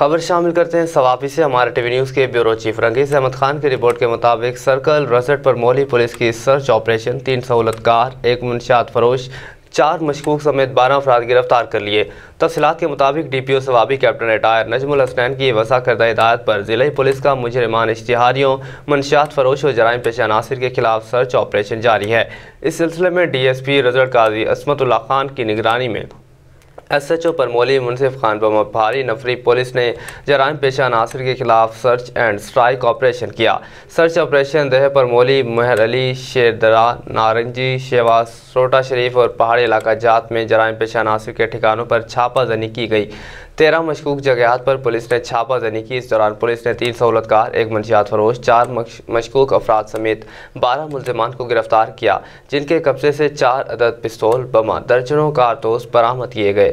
खबर शामिल करते हैं सवापी से हमारे टीवी न्यूज़ के ब्यूरो चीफ रंगीस अहमद खान की रिपोर्ट के मुताबिक सर्कल रसट पर मोहली पुलिस की सर्च ऑपरेशन तीन सहूलतकार एक मुंशात फरोश चार मशकूक समेत बारह अफराद गिरफ्तार कर लिए तफसलत के मुताबिक D P O Swabi captain retired Najmul Hasnain की वसा करदा हिदायत पर ज़िले पुलिस का मुजरमान इश्तहारियों मनशात फरोश और जराइम पेशा नासिर के खिलाफ सर्च ऑपरेशन जारी है इस सिलसिले में डी एस पी रजर काजी असमतुल्ला खान की निगरानी में एस एच ओ पर मौली मुनसिफ खान पर भारी नफरी पुलिस ने जराइम पेशा नासिर के खिलाफ सर्च एंड स्ट्राइक ऑपरेशन किया सर्च ऑपरेशन दह पर मौली महर अली शेरदरा नारंगजी शेवा सोटा शरीफ और पहाड़ी इलाका जात में जराइम पेशा नासिर के ठिकानों पर छापाजनी की गई तेरह मशकूक जगहत पर पुलिस ने छापा जनी की इस दौरान पुलिस ने तीन सहूलतकार एक मंशियात फरोश चार मशकूक अफराद समेत बारह मुलजमान को गिरफ्तार किया जिनके कब्जे से चार अदद पिस्तौल बमा दर्जनों कारतूस बरामद किए गए